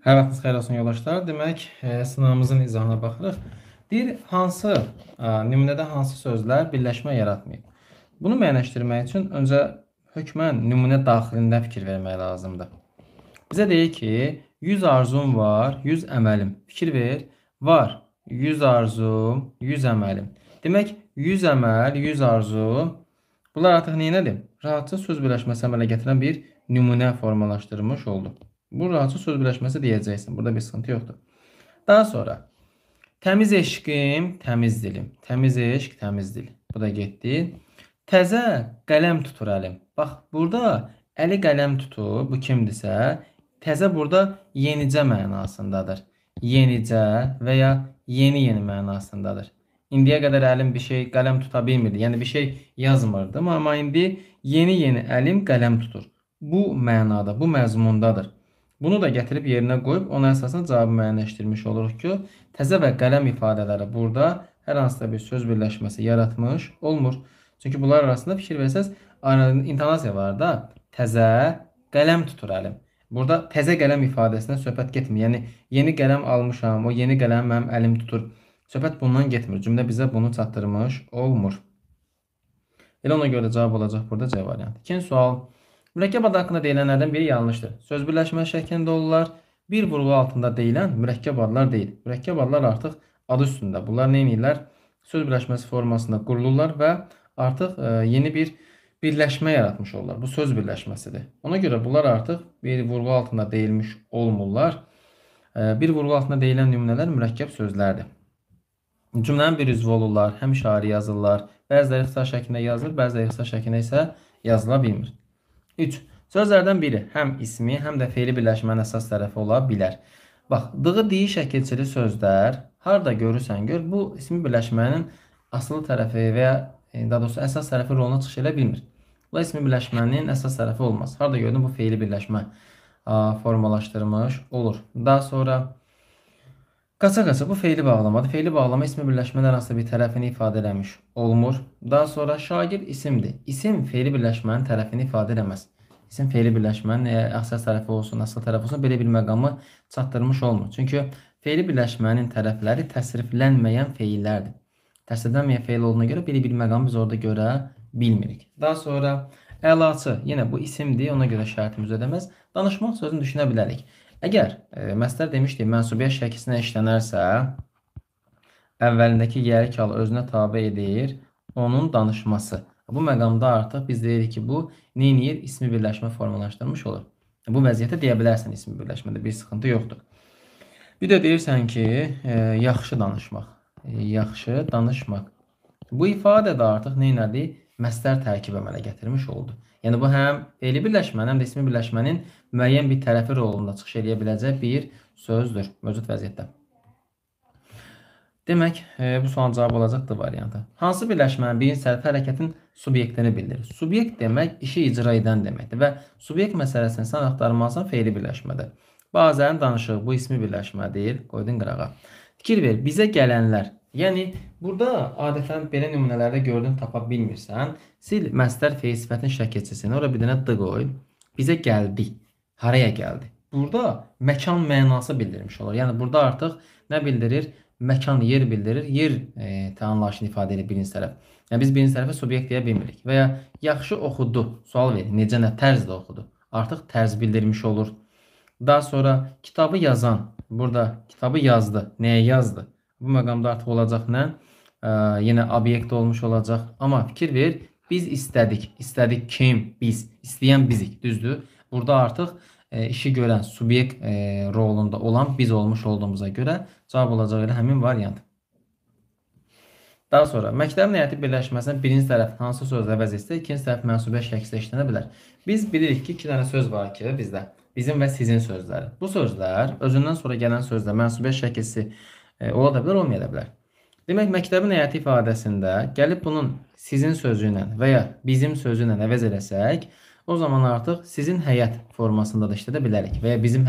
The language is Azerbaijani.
Hər vaxtınız xeyir olsun yoldaşlar. Demək, e, sınavımızın izahına baxırıq. Deyir, hansı e, nümunədə hansı sözlər birləşmə yaratmayıb? Bunu müəyyənləşdirmək üçün öncə hökmən nümunə daxilində fikir vermək lazımdır. Bizə deyir ki, 100 arzum var, 100 əməlim. Fikir ver. Var, 100 arzum, 100 əməlim. Demək, 100 əməl, 100 arzu. Bunlar artıq neynədir? Rahatca söz birləşməsi əmələ gətirən bir nümunə formalaşdırmış oldu. Bu rahatca söz birləşməsi deyəcəksən. Burada bir sıxıntı yoxdur. Daha sonra təmiz eşqim, təmiz dilim. Təmiz eşq, təmiz dil. Bu da getdi. Təzə qələm tutur əlim. Bax, burada əli qələm tutur. Bu kimdirsə, təzə burada yenicə mənasındadır. Yenicə və ya yeni-yeni mənasındadır. İndiyə qədər əlim bir şey qələm tuta bilmirdi. Yəni bir şey yazmırdım, amma indi yeni-yeni əlim qələm tutur. Bu mənada, bu məzmundadır. Bunu da gətirib yerinə qoyub ona əsasən cavabı müəyyənləşdirmiş oluruq ki, təzə və qələm ifadələri burada hər hansısa bir söz birləşməsi yaratmış olmur. Çünki bunlar arasında fikir versəz, intonasiya var da, təzə qələm tutur əlim. Burada təzə qələm ifadəsindən söhbət getmir. Yəni yeni qələm almışam, o yeni qələm mənim əlim tutur. Söhbət bundan getmir. Cümlə bizə bunu çatdırmış olmur. Elə ona görə də cavab olacaq burada C variantı. İkinci sual Mürəkkəb adı haqqında deyilənlərdən biri yanlışdır. Söz birləşməsi şəklində olurlar. Bir vurğu altında deyilən mürəkkəb adlar deyil. Mürəkkəb adlar artıq adı üstündə. Bunlar nə edirlər? Söz birləşməsi formasında qurulurlar və artıq e, yeni bir birləşmə yaratmış olurlar. Bu söz birləşməsidir. Ona görə bunlar artıq bir vurğu altında deyilmiş olmurlar. E, bir vurğu altında deyilən nümunələr mürəkkəb sözlərdir. Cümlənin bir üzvü olurlar, həm şairi yazırlar, bəziləri ixtisar şəklində yazılır, bəziləri ixtisar şəklində isə yazıla bilmir. 3. Sözlərdən biri həm ismi, həm də feili birləşmənin əsas tərəfi ola bilər. Bax, dığı deyi şəkilçili sözlər harda görürsən gör, bu ismi birləşmənin asılı tərəfi və ya e, daha doğrusu əsas tərəfi roluna çıxış elə bilmir. Bu ismi birləşmənin əsas tərəfi olmaz. Harda gördün bu feili birləşmə formalaşdırmış olur. Daha sonra Qaça-qaça bu feili bağlamadır. Feili bağlama ismi birləşmənin hər hansısa bir tərəfini ifadə eləmiş olmur. Daha sonra şagird isimdir. İsim feili birləşmənin tərəfini ifadə eləməz. İsim feili birləşmənin əsas tərəfi olsun, əsas tərəfi olsun belə bir məqamı çatdırmış olmur. Çünki feili birləşmənin tərəfləri təsriflənməyən feillərdir. Təsriflənməyən feil olduğuna görə belə bir məqamı biz orada görə bilmirik. Daha sonra əlaçı, yenə bu isimdir, ona görə şərtimiz ödəməz danışmaq sözünü düşünə bilərik. Əgər e, məsələ demişdik, mənsubiyyət şəklisinə işlənərsə, əvvəlindəki yəri kalı özünə tabe edir, onun danışması. Bu məqamda artıq biz deyirik ki, bu neyniyir? İsmi birləşmə formalaşdırmış olur. Bu vəziyyətə deyə bilərsən ismi birləşmədə bir sıxıntı yoxdur. Bir də deyirsən ki, e, yaxşı danışmaq. E, yaxşı danışmaq. Bu ifadə də artıq nə nədir? məsdər tərkibi əmələ gətirmiş oldu. Yəni bu həm fe'li birləşmənin, həm də ismi birləşmənin müəyyən bir tərəfi rolunda çıxış edə biləcək bir sözdür mövcud vəziyyətdə. Demək, e, bu sualın cavabı olacaqdır variantı. Hansı birləşmənin birinci sərfi hərəkətin subyektini bildirir? Subyekt demək işi icra edən deməkdir və subyekt məsələsini sən axtarmalısan fe'li birləşmədə. Bazən danışıq bu ismi birləşmədir. Qoydun qırağa. Fikir ver, bizə gələnlər Yəni burada adətən belə nümunələrdə gördün tapa bilmirsən, sil məzdər feil sifətinin şəkilçisini, ora bir dənə d qoy. Bizə gəldi. Haraya gəldi? Burada məkan mənası bildirmiş olur. Yəni burada artıq nə bildirir? Məkan, yer bildirir. Yer e, təanlaşını ifadə edir birinci tərəf. Yəni biz birinci tərəfə subyekt deyə bilmirik. Və ya yaxşı oxudu. Sual verir. Necə nə tərzdə oxudu? Artıq tərz bildirmiş olur. Daha sonra kitabı yazan. Burada kitabı yazdı. Nəyə yazdı? Bu məqamda artıq olacaq nə? Ə, yenə obyekt olmuş olacaq. Amma fikir ver, biz istədik. İstədik kim? Biz. İstəyən bizik, düzdür? Burada artıq ə, e, işi görən subyekt ə, e, rolunda olan biz olmuş olduğumuza görə cavab olacaq elə həmin variant. Daha sonra məktəbin həyati birləşməsinə birinci tərəf hansı sözlə əvəz etsə, ikinci tərəf mənsubiyyət şəklində bilər. Biz bilirik ki, iki dənə söz var ki, bizdə bizim və sizin sözləri. Bu sözlər özündən sonra gələn sözlə mənsubiyyət şəkilsi E, ola da bilər, olmaya da bilər. Demək, məktəbin həyati ifadəsində gəlib bunun sizin sözü ilə və ya bizim sözü ilə əvəz eləsək, o zaman artıq sizin həyat formasında da işlədə bilərik və ya bizim həyat